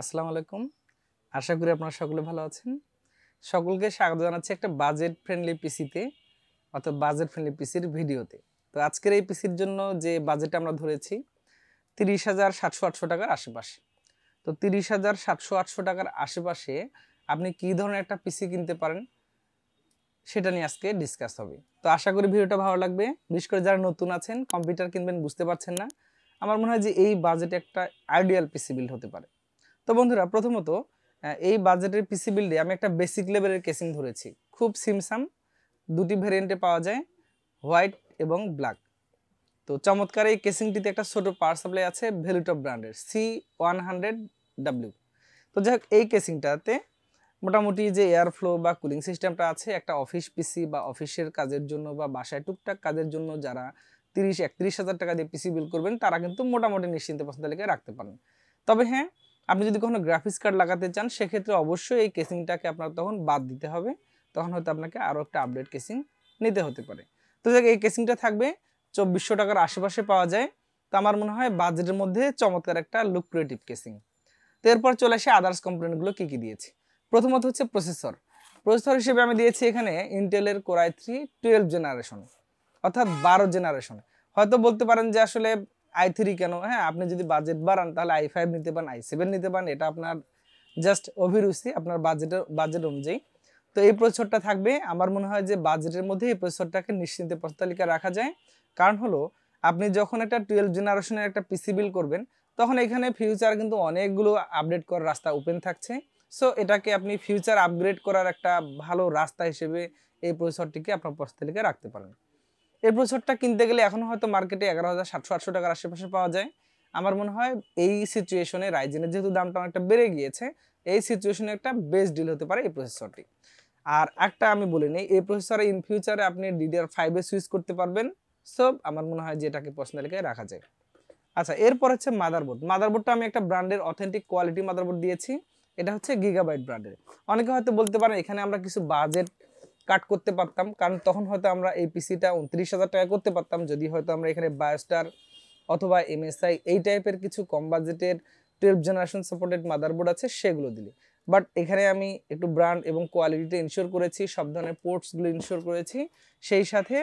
আসসালামু আলাইকুম আশা করি আপনারা সকলে ভালো আছেন সকলকে স্বাগত জানাচ্ছি একটা বাজেট ফ্রেন্ডলি পিসিতে অর্থাৎ বাজেট ফ্রেন্ডলি পিসির ভিডিওতে তো আজকের এই পিসির জন্য যে বাজেট আমরা ধরেছি তিরিশ হাজার সাতশো আটশো টাকার আশেপাশে তো তিরিশ হাজার সাতশো আটশো টাকার আশেপাশে আপনি কি ধরনের একটা পিসি কিনতে পারেন সেটা নিয়ে আজকে ডিসকাস হবে তো আশা করি ভিডিওটা ভালো লাগবে বিশেষ করে যারা নতুন আছেন কম্পিউটার কিনবেন বুঝতে পারছেন না আমার মনে হয় যে এই বাজেট একটা আইডিয়াল পিসি বিল্ড হতে পারে তো বন্ধুরা প্রথমত এই বাজেটের পিসি বিল্ডে আমি একটা বেসিক লেভেলের কেসিং ধরেছি খুব সিমসাম দুটি ভেরিয়েন্টে পাওয়া যায় হোয়াইট এবং ব্ল্যাক তো চমৎকার এই কেসিংটিতে একটা ছোট পাওয়ার সাপ্লাই আছে ভেলুটপ ব্র্যান্ডের সি ওয়ান হান্ড্রেড ডাব্লিউ তো যাই হোক এই কেসিংটাতে মোটামুটি যে এয়ার ফ্লো বা কুলিং সিস্টেমটা আছে একটা অফিস পিসি বা অফিসের কাজের জন্য বা বাসায় টুকটাক কাজের জন্য যারা তিরিশ একত্রিশ হাজার টাকা দিয়ে পিসি বিল করবেন তারা কিন্তু মোটামুটি নিশ্চিন্তে পছন্দ লেগে রাখতে পারেন তবে হ্যাঁ আপনি যদি কখনো গ্রাফিক্স কার্ড লাগাতে চান সেক্ষেত্রে অবশ্যই এই কেসিংটাকে আপনার তখন বাদ দিতে হবে তখন হয়তো আপনাকে আরও একটা আপডেট কেসিং নিতে হতে পারে তো দেখ এই কেসিংটা থাকবে চব্বিশশো টাকার আশেপাশে পাওয়া যায় তো আমার মনে হয় বাজেটের মধ্যে চমৎকার একটা লুক্রিয়েটিভ কেসিং তো এরপর চলে আসে আদার্স কোম্পানিগুলো কী কী দিয়েছি প্রথমত হচ্ছে প্রসেসর প্রসেসর হিসেবে আমি দিয়েছি এখানে ইন্টেলের কোরাই থ্রি টুয়েলভ জেনারেশন অর্থাৎ বারো জেনারেশন হয়তো বলতে পারেন যে আসলে আই থ্রি কেন হ্যাঁ আপনি যদি বাজেট বাড়ান তাহলে আই ফাইভ নিতে পারেন আই সেভেন নিতে পারেন এটা আপনার জাস্ট অভিরুচি আপনার বাজেটের বাজেট অনুযায়ী তো এই প্রসেসরটা থাকবে আমার মনে হয় যে বাজেটের মধ্যে এই প্রসেসরটাকে নিশ্চিন্তে প্রস্তালিকা রাখা যায় কারণ হলো আপনি যখন একটা টুয়েলভ জেনারেশনের একটা পিসি বিল করবেন তখন এখানে ফিউচার কিন্তু অনেকগুলো আপডেট করার রাস্তা ওপেন থাকছে সো এটাকে আপনি ফিউচার আপগ্রেড করার একটা ভালো রাস্তা হিসেবে এই প্রসেসরটিকে আপনার প্রস্তালিকা রাখতে পারেন এই প্রসেসরটা কিনতে গেলে এখন হয়তো মার্কেটে এগারো হাজার সাতশো আটশো টাকার আশেপাশে পাওয়া যায় আমার মনে হয় এই সিচুয়েশনে রাইজেনের যেহেতু দামটা অনেকটা বেড়ে গিয়েছে এই সিচুয়েশনে একটা বেস্ট ডিল হতে পারে এই প্রসেসরটি আর একটা আমি বলে নিই এই প্রসেসরে ইন ফিউচারে আপনি ডিডিআর ফাইভে সুইচ করতে পারবেন সো আমার মনে হয় যে এটাকে প্রশ্ন রাখা যায় আচ্ছা এরপর হচ্ছে মাদারবোর্ড মাদারবোর্ডটা আমি একটা ব্র্যান্ডের অথেন্টিক কোয়ালিটি মাদারবোর্ড দিয়েছি এটা হচ্ছে গিগাবাইট ব্র্যান্ডের অনেকে হয়তো বলতে পারেন এখানে আমরা কিছু বাজেট কাট করতে পারতাম কারণ তখন হয়তো আমরা এই পিসিটা উনত্রিশ হাজার টাকা করতে পারতাম যদি হয়তো আমরা এখানে বায়োস্টার অথবা এমএসআই এই টাইপের কিছু কম বাজেটের টুয়েলভ জেনারেশন সাপোর্টেড মাদারবোর্ড আছে সেগুলো দিলে বাট এখানে আমি একটু ব্র্যান্ড এবং কোয়ালিটিতে ইনশিওর করেছি সব ধরনের পোর্টসগুলো ইনশিওর করেছি সেই সাথে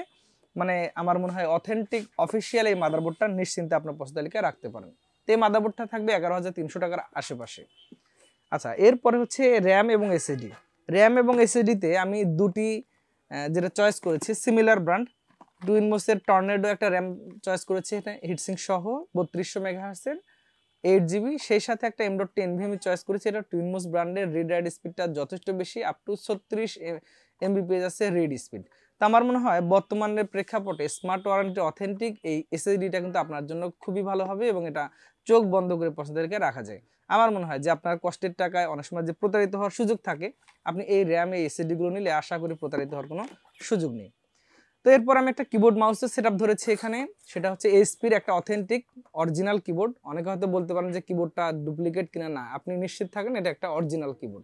মানে আমার মনে হয় অথেন্টিক অফিসিয়াল এই মাদারবোর্ডটা নিশ্চিন্তে আপনার পছন্দ তালিকায় রাখতে পারেন তো এই মাদারবোর্ডটা থাকবে এগারো হাজার তিনশো টাকার আশেপাশে আচ্ছা এরপরে হচ্ছে র্যাম এবং এসএডি র্যাম এবং এসএসডিতে আমি দুটি যেটা চয়েস করেছি সিমিলার ব্র্যান্ড ডুইনমোসের টর্নেডো একটা র্যাম চয়েস করেছি এটা হিটসিং সহ বত্রিশশো মেগাহার্সের এইট জিবি সেই সাথে একটা M dot ten NVMe choice করেছি এটা টুইনমোস ব্র্যান্ডের রিড রাইড স্পিডটা যথেষ্ট বেশি আপ টু ছত্রিশ এমবিপিএস আছে রিড স্পিড তো আমার মনে হয় বর্তমানের প্রেক্ষাপটে স্মার্ট ওয়ারেন্টি অথেন্টিক এই এসএসডিটা কিন্তু আপনার জন্য খুবই ভালো হবে এবং এটা চোখ বন্ধ করে পছন্দকে রাখা যায় আমার মনে হয় যে আপনার কষ্টের টাকায় অনেক সময় যে প্রতারিত হওয়ার সুযোগ থাকে আপনি এই র্যাম এই এসএসডিগুলো নিলে আশা করি প্রতারিত হওয়ার কোনো সুযোগ নেই তো এরপর আমি একটা কিবোর্ড মাউসের সেট ধরেছি এখানে সেটা হচ্ছে এসপির একটা অথেন্টিক অরিজিনাল কিবোর্ড অনেকে হয়তো বলতে পারেন যে কিবোর্ডটা ডুপ্লিকেট কিনা না আপনি নিশ্চিত থাকেন এটা একটা অরিজিনাল কিবোর্ড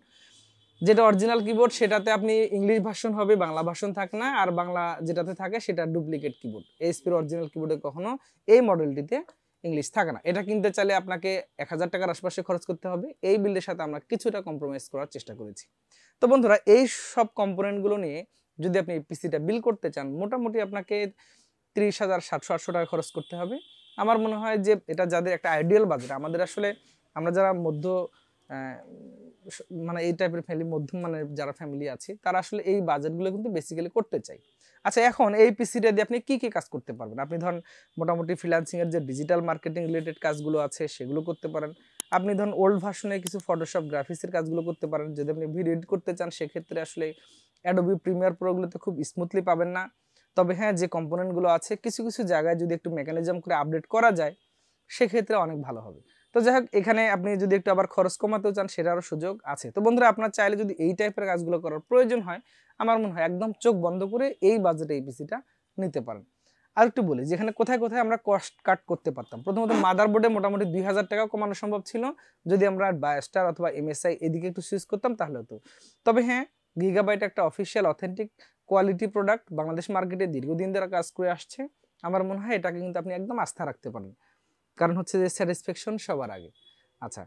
যেটা অরিজিনাল কিবোর্ড সেটাতে আপনি ইংলিশ ভার্সন হবে বাংলা ভার্সন থাকে না আর বাংলা যেটাতে থাকে সেটা ডুপ্লিকেট কিবোর্ড এসপির অরিজিনাল কিবোর্ডে কখনো এই মডেলটিতে ইংলিশ থাকে না এটা কিনতে চাইলে আপনাকে এক হাজার টাকার আশপাশে খরচ করতে হবে এই বিলের সাথে আমরা কিছুটা কম্প্রোমাইজ করার চেষ্টা করেছি তো বন্ধুরা এই সব কম্পোনেন্টগুলো নিয়ে যদি আপনি পিসিটা বিল করতে চান মোটামুটি আপনাকে তিরিশ হাজার সাতশো আটশো টাকা খরচ করতে হবে আমার মনে হয় যে এটা যাদের একটা আইডিয়াল বাজেট আমাদের আসলে আমরা যারা মধ্য মানে এই টাইপের ফ্যামিলি মধ্যম মানে যারা ফ্যামিলি আছে তারা আসলে এই বাজেটগুলো কিন্তু বেসিক্যালি করতে চাই আচ্ছা এখন এই পিসিটা দিয়ে আপনি কী কী কাজ করতে পারবেন আপনি ধরুন মোটামুটি ফ্রিলান্সিংয়ের যে ডিজিটাল মার্কেটিং রিলেটেড কাজগুলো আছে সেগুলো করতে পারেন আপনি ধরুন ওল্ড ভার্সনে কিছু ফটোশপ গ্রাফিক্সের কাজগুলো করতে পারেন যদি আপনি ভিডিও এডিট করতে চান সেক্ষেত্রে আসলে অ্যাডোবি প্রিমিয়ার প্রোগুলোতে খুব স্মুথলি পাবেন না তবে হ্যাঁ যে কম্পোনেন্টগুলো আছে কিছু কিছু জায়গায় যদি একটু মেকানিজম করে আপডেট করা যায় সেক্ষেত্রে অনেক ভালো হবে তো যাই হোক এখানে আপনি যদি একটু আবার খরচ কমাতেও চান সেটারও সুযোগ আছে তো বন্ধুরা আপনার চাইলে যদি এই টাইপের কাজগুলো করার প্রয়োজন হয় আমার মনে হয় একদম চোখ বন্ধ করে এই বাজেটে এই পিসিটা নিতে পারেন আর একটু বলি যেখানে কোথায় কোথায় আমরা কস্ট কাট করতে পারতাম প্রথমত মাদারবোর্ডে মোটামুটি দুই হাজার টাকা কমানো সম্ভব ছিল যদি আমরা বায়োস্টার অথবা এমএসআই এদিকে একটু সুইচ করতাম তাহলে হতো তবে হ্যাঁ গিগাবাইট একটা official authentic quality product Bangladesh মার্কেটে দীর্ঘদিন ধরে কাজ করে আসছে আমার মনে হয় এটাকে কিন্তু আপনি একদম আস্থা রাখতে পারেন কারণ হচ্ছে যে স্যাটিসফ্যাকশন সবার আগে আচ্ছা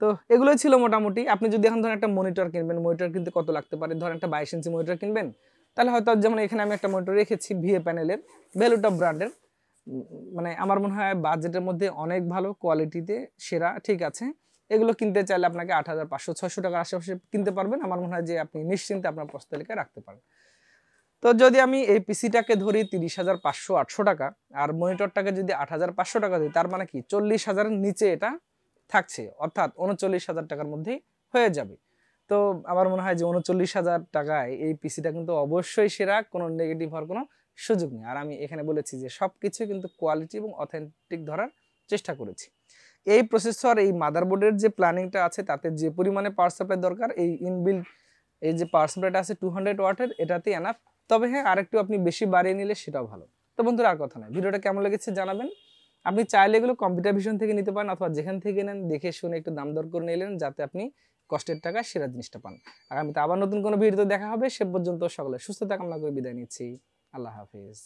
তো এগুলোই ছিল মোটামুটি আপনি যদি এখন ধরেন একটা মনিটর কিনবেন মনিটর কিনতে কত লাগতে পারে ধরেন একটা বাইশ ইঞ্চি মনিটর কিনবেন তাহলে হয়তো যেমন এখানে আমি একটা মনিটর রেখেছি ভিএ প্যানেলের ভ্যালুটা ব্র্যান্ডের মানে আমার মনে হয় বাজেটের মধ্যে অনেক ভালো কোয়ালিটিতে সেরা ঠিক আছে এগুলো কিনতে চাইলে আপনাকে আট হাজার পাঁচশো ছয়শো টাকার আশেপাশে কিনতে পারবেন আমার মনে হয় যে আপনি নিশ্চিন্তে আপনার প্রস্ত রাখতে পারেন তো যদি আমি এই পিসিটাকে ধরি তিরিশ হাজার পাঁচশো আটশো টাকা আর মনিটরটাকে যদি আট হাজার পাঁচশো টাকা ধরি তার মানে কি চল্লিশ হাজারের নিচে এটা থাকছে অর্থাৎ উনচল্লিশ হাজার টাকার মধ্যেই হয়ে যাবে তো আমার মনে হয় যে উনচল্লিশ হাজার টাকায় এই পিসিটা কিন্তু অবশ্যই সেরা কোনো নেগেটিভ হওয়ার কোনো সুযোগ নেই আর আমি এখানে বলেছি যে সব কিছু কিন্তু কোয়ালিটি এবং অথেন্টিক ধরার চেষ্টা করেছি এই প্রসেসর এই মাদারবোর্ডের যে প্ল্যানিংটা আছে তাতে যে পরিমাণে পাওয়ার সাপ্লাই দরকার এই ইনবিল্ড এই যে পাওয়ার সাপ্লাইটা আছে টু হান্ড্রেড ওয়াটের এটাতে এনাফ তবে হ্যাঁ আরেকটু আপনি বেশি বাড়িয়ে নিলে সেটাও ভালো তো বন্ধুরা আর কথা নয় ভিডিওটা কেমন লেগেছে জানাবেন আপনি চাইলে এগুলো কম্পিউটার ভিশন থেকে নিতে পারেন অথবা যেখান থেকে নেন দেখে শুনে একটু দাম দর করে নিলেন যাতে আপনি কষ্টের টাকা সেরা জিনিসটা পান আগামীতে আবার নতুন কোনো ভিডিওতে দেখা হবে সে পর্যন্ত সকলে সুস্থতা কামনা করে বিদায় নিচ্ছি আল্লাহ হাফিজ